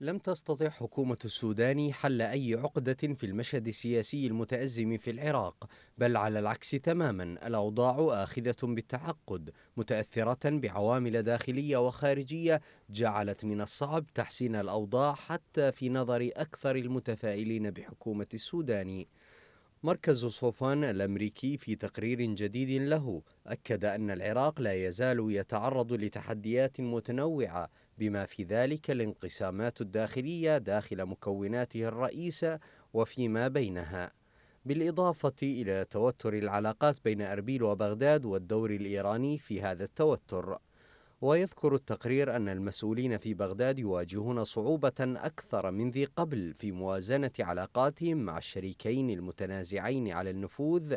لم تستطع حكومة السودان حل أي عقدة في المشهد السياسي المتأزم في العراق بل على العكس تماما الأوضاع آخذة بالتعقد متأثرة بعوامل داخلية وخارجية جعلت من الصعب تحسين الأوضاع حتى في نظر أكثر المتفائلين بحكومة السودان مركز صوفان الأمريكي في تقرير جديد له أكد أن العراق لا يزال يتعرض لتحديات متنوعة بما في ذلك الانقسامات الداخلية داخل مكوناته الرئيسة وفيما بينها بالإضافة إلى توتر العلاقات بين أربيل وبغداد والدور الإيراني في هذا التوتر ويذكر التقرير أن المسؤولين في بغداد يواجهون صعوبة أكثر من ذي قبل في موازنة علاقاتهم مع الشريكين المتنازعين على النفوذ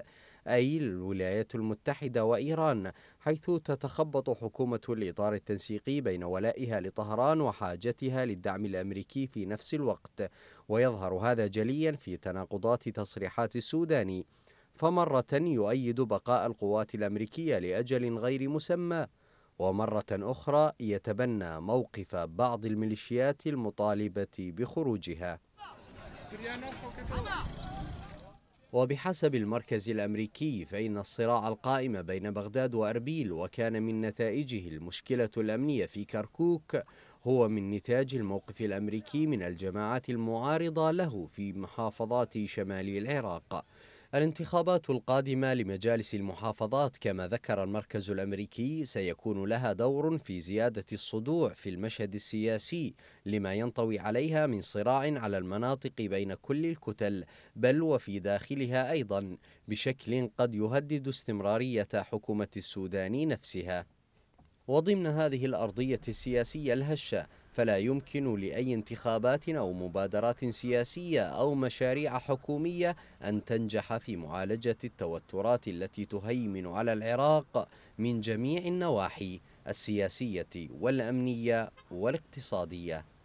أي الولايات المتحدة وإيران حيث تتخبط حكومة الإطار التنسيقي بين ولائها لطهران وحاجتها للدعم الأمريكي في نفس الوقت ويظهر هذا جليا في تناقضات تصريحات السوداني فمرة يؤيد بقاء القوات الأمريكية لأجل غير مسمى ومرة أخرى يتبنى موقف بعض الميليشيات المطالبة بخروجها وبحسب المركز الأمريكي فإن الصراع القائم بين بغداد وأربيل وكان من نتائجه المشكلة الأمنية في كركوك هو من نتاج الموقف الأمريكي من الجماعات المعارضة له في محافظات شمال العراق الانتخابات القادمة لمجالس المحافظات كما ذكر المركز الأمريكي سيكون لها دور في زيادة الصدوع في المشهد السياسي لما ينطوي عليها من صراع على المناطق بين كل الكتل بل وفي داخلها أيضا بشكل قد يهدد استمرارية حكومة السودان نفسها وضمن هذه الأرضية السياسية الهشة فلا يمكن لأي انتخابات أو مبادرات سياسية أو مشاريع حكومية أن تنجح في معالجة التوترات التي تهيمن على العراق من جميع النواحي السياسية والأمنية والاقتصادية